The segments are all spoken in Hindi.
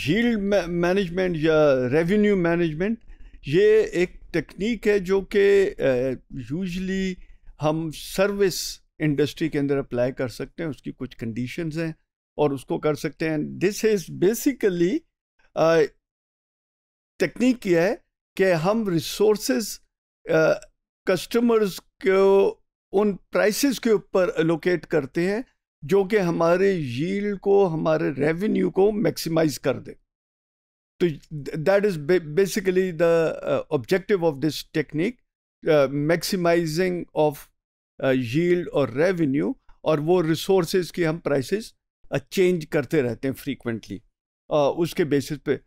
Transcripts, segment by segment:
शील्ड मैनेजमेंट या रेवेन्यू मैनेजमेंट ये एक टेक्निक है जो कि यूजली हम सर्विस इंडस्ट्री के अंदर अप्लाई कर सकते हैं उसकी कुछ कंडीशंस हैं और उसको कर सकते हैं दिस इज़ बेसिकली टेक्निक यह है कि हम रिसोर्स कस्टमर्स को उन प्राइसेस के ऊपर एलोकेट करते हैं जो कि हमारे यील को हमारे रेवेन्यू को मैक्सिमाइज कर दे तो that is basically the objective of this technique maximising of yield और रेवेन्यू और वो रिसोर्सेज की हम प्राइसेस चेंज uh, करते रहते हैं फ्रीक्वेंटली uh, उसके बेसिस पे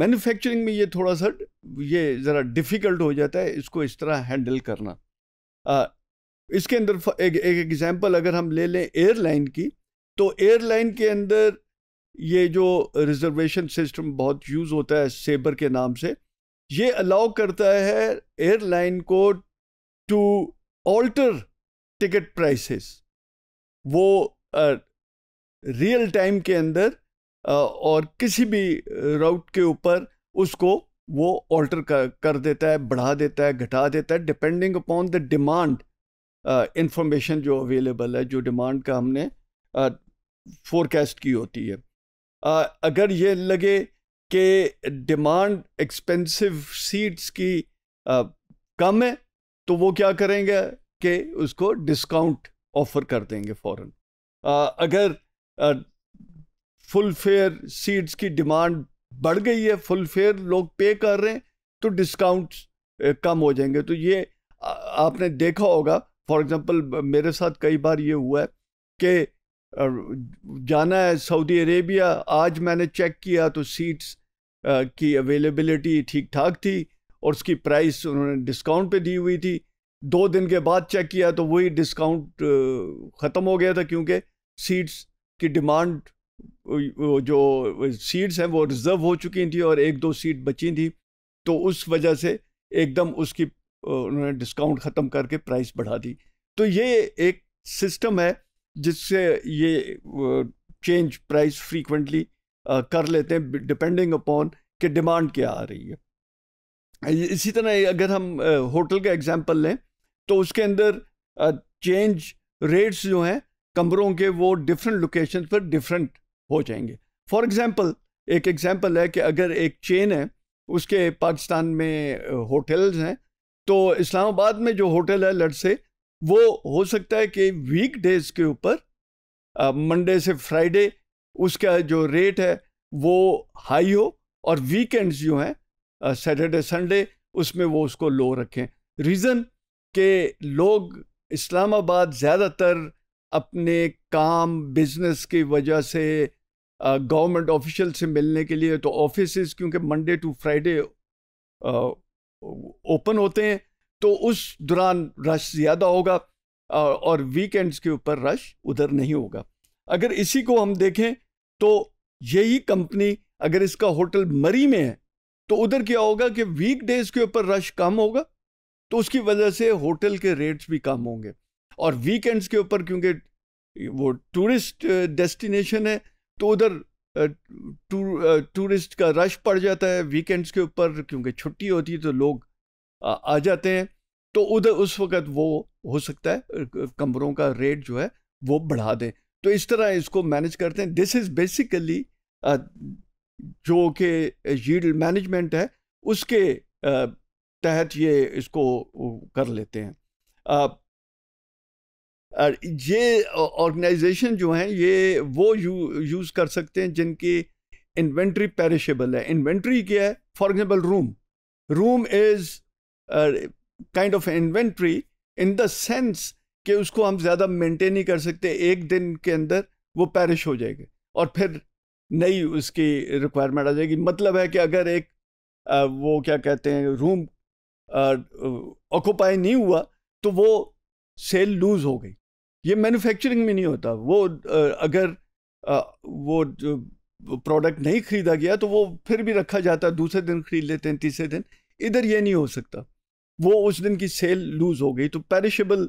मैन्युफैक्चरिंग में ये थोड़ा सा ये ज़रा डिफ़िकल्ट हो जाता है इसको इस तरह हैंडल करना uh, इसके अंदर एक एक एग्जाम्पल अगर हम ले लें एयरलाइन की तो एयरलाइन के अंदर ये जो रिजर्वेशन सिस्टम बहुत यूज़ होता है सेबर के नाम से ये अलाउ करता है एयरलाइन को टू ऑल्टर टिकट प्राइसेस वो रियल uh, टाइम के अंदर uh, और किसी भी राउट के ऊपर उसको वो ऑल्टर कर, कर देता है बढ़ा देता है घटा देता है depending upon the demand information जो अवेलेबल है जो डिमांड का हमने फोरकास्ट की होती है आ, अगर ये लगे कि डिमांड एक्सपेंसिव सीट्स की आ, कम है तो वो क्या करेंगे कि उसको डिस्काउंट ऑफर कर देंगे फ़ौर अगर फुलफेयर फुल फेयर सीट्स की डिमांड बढ़ गई है फुल फेयर लोग पे कर रहे हैं तो डिस्काउंट कम हो जाएंगे तो ये आपने देखा होगा फॉर एग्ज़ाम्पल मेरे साथ कई बार ये हुआ है कि जाना है सऊदी अरेबिया आज मैंने चेक किया तो सीट्स की अवेलेबिलिटी ठीक ठाक थी और उसकी प्राइस उन्होंने डिस्काउंट पे दी हुई थी दो दिन के बाद चेक किया तो वही डिस्काउंट ख़त्म हो गया था क्योंकि सीट्स की डिमांड जो सीट्स हैं वो रिज़र्व हो चुकी थी और एक दो सीट बची थी तो उस वजह से एकदम उसकी उन्होंने डिस्काउंट ख़त्म करके प्राइस बढ़ा दी तो ये एक सिस्टम है जिससे ये चेंज प्राइस फ्रीक्वेंटली कर लेते हैं डिपेंडिंग अपॉन कि डिमांड क्या आ रही है इसी तरह अगर हम होटल का एग्जांपल लें तो उसके अंदर चेंज रेट्स जो हैं कमरों के वो डिफरेंट लोकेशन पर डिफरेंट हो जाएंगे फॉर एग्जांपल एक एग्जांपल है कि अगर एक चेन है उसके पाकिस्तान में होटल्स हैं तो इस्लामाबाद में जो होटल है लड़से से वो हो सकता है कि वीक डेज के ऊपर मंडे से फ्राइडे उसका जो रेट है वो हाई हो और वीकेंड्स जो हैं सैटरडे संडे उसमें वो उसको लो रखें रीज़न के लोग इस्लामाबाद ज़्यादातर अपने काम बिजनेस की वजह से गवर्नमेंट ऑफिशियल से मिलने के लिए तो ऑफिस क्योंकि मंडे टू फ्राइडे ओपन होते हैं तो उस दौरान रश ज़्यादा होगा और वीकेंड्स के ऊपर रश उधर नहीं होगा अगर इसी को हम देखें तो यही कंपनी अगर इसका होटल मरी में है तो उधर क्या होगा कि वीक डेज के ऊपर रश कम होगा तो उसकी वजह से होटल के रेट्स भी कम होंगे और वीकेंड्स के ऊपर क्योंकि वो टूरिस्ट डेस्टिनेशन है तो उधर टूर टूरिस्ट का रश पड़ जाता है वीकेंड्स के ऊपर क्योंकि छुट्टी होती है तो लोग आ, जाते हैं तो उधर उस वक़्त वो हो सकता है कमरों का रेट जो है वो बढ़ा दें तो इस तरह इसको मैनेज करते हैं दिस इज़ बेसिकली जो कि यील्ड मैनेजमेंट है उसके तहत ये इसको कर लेते हैं ये ऑर्गेनाइजेशन जो हैं ये वो यू, यूज़ कर सकते हैं जिनकी इन्वेंट्री पेरिशेबल है इन्वेंट्री क्या है for example room room is kind of inventory in the sense कि उसको हम ज़्यादा मेंटेन नहीं कर सकते एक दिन के अंदर वो पैरिश हो जाएगी और फिर नई उसकी रिक्वायरमेंट आ जाएगी मतलब है कि अगर एक आ, वो क्या कहते हैं रूम ऑक्यूपाई नहीं हुआ तो वो सेल लूज़ हो गई ये मैन्युफैक्चरिंग में नहीं होता वो अगर वो प्रोडक्ट नहीं खरीदा गया तो वो फिर भी रखा जाता है दूसरे दिन खरीद लेते हैं तीसरे दिन इधर ये नहीं हो सकता वो उस दिन की सेल लूज़ हो गई तो पेरिशेबल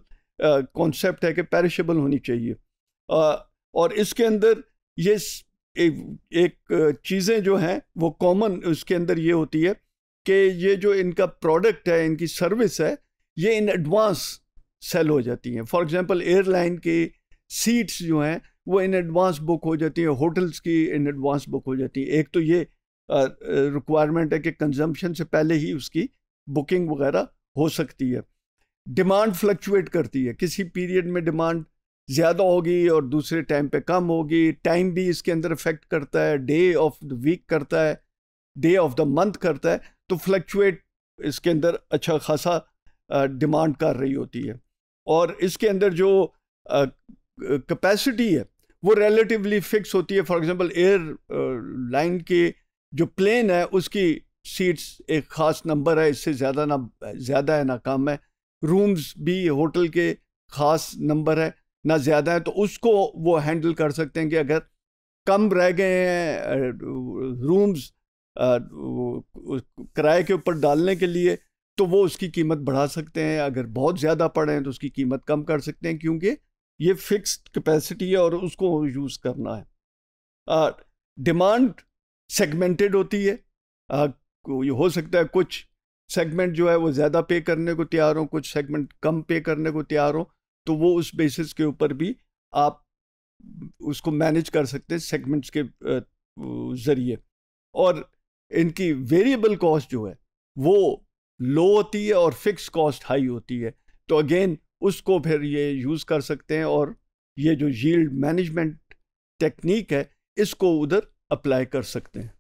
कॉन्सेप्ट है कि पेरिशेबल होनी चाहिए और इसके अंदर ये एक, एक चीज़ें जो हैं वो कॉमन उसके अंदर ये होती है कि ये जो इनका प्रोडक्ट है इनकी सर्विस है ये इन एडवांस सेल हो जाती हैं फॉर एग्जांपल एयरलाइन की सीट्स जो हैं वो इन एडवांस बुक हो जाती हैं होटल्स की इन एडवांस बुक हो जाती हैं एक तो ये रिक्वायरमेंट है कि कंजम्पशन से पहले ही उसकी बुकिंग वगैरह हो सकती है डिमांड फ्लक्चुएट करती है किसी पीरियड में डिमांड ज़्यादा होगी और दूसरे टाइम पे कम होगी टाइम भी इसके अंदर इफेक्ट करता है डे ऑफ द वीक करता है डे ऑफ द मंथ करता है तो फ्लक्चुएट इसके अंदर अच्छा खासा डिमांड कर रही होती है और इसके अंदर जो कैपेसिटी है वो रिलेटिवली फिक्स होती है फॉर एग्जांपल एयर लाइन के जो प्लेन है उसकी सीट्स एक ख़ास नंबर है इससे ज़्यादा ना ज़्यादा है ना कम है रूम्स भी होटल के ख़ास नंबर है ना ज़्यादा है तो उसको वो हैंडल कर सकते हैं कि अगर कम रह गए हैं रूम्स किराए के ऊपर डालने के लिए तो वो उसकी कीमत बढ़ा सकते हैं अगर बहुत ज़्यादा पड़े तो उसकी कीमत कम कर सकते हैं क्योंकि ये फिक्स्ड कैपेसिटी है और उसको यूज़ करना है डिमांड सेगमेंटेड होती है आ, हो सकता है कुछ सेगमेंट जो है वो ज़्यादा पे करने को तैयार हो कुछ सेगमेंट कम पे करने को तैयार हो तो वो उस बेसिस के ऊपर भी आप उसको मैनेज कर सकते हैं सेगमेंट्स के ज़रिए और इनकी वेरिएबल कॉस्ट जो है वो लो होती है और फिक्स कॉस्ट हाई होती है तो अगेन उसको फिर ये यूज़ कर सकते हैं और ये जो यील्ड मैनेजमेंट टेक्निक है इसको उधर अप्लाई कर सकते हैं